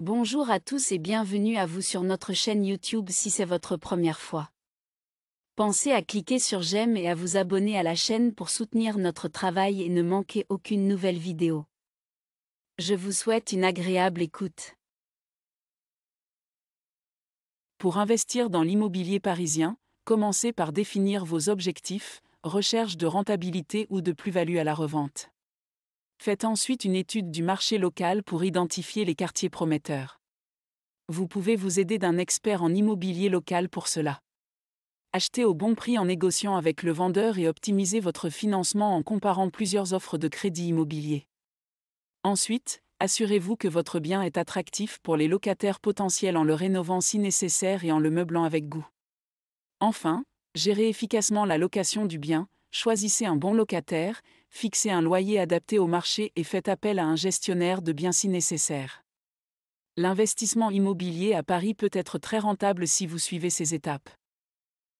Bonjour à tous et bienvenue à vous sur notre chaîne YouTube si c'est votre première fois. Pensez à cliquer sur j'aime et à vous abonner à la chaîne pour soutenir notre travail et ne manquer aucune nouvelle vidéo. Je vous souhaite une agréable écoute. Pour investir dans l'immobilier parisien, commencez par définir vos objectifs, recherche de rentabilité ou de plus-value à la revente. Faites ensuite une étude du marché local pour identifier les quartiers prometteurs. Vous pouvez vous aider d'un expert en immobilier local pour cela. Achetez au bon prix en négociant avec le vendeur et optimisez votre financement en comparant plusieurs offres de crédit immobilier. Ensuite, assurez-vous que votre bien est attractif pour les locataires potentiels en le rénovant si nécessaire et en le meublant avec goût. Enfin, gérez efficacement la location du bien, choisissez un bon locataire, fixez un loyer adapté au marché et faites appel à un gestionnaire de biens si nécessaire. L'investissement immobilier à Paris peut être très rentable si vous suivez ces étapes.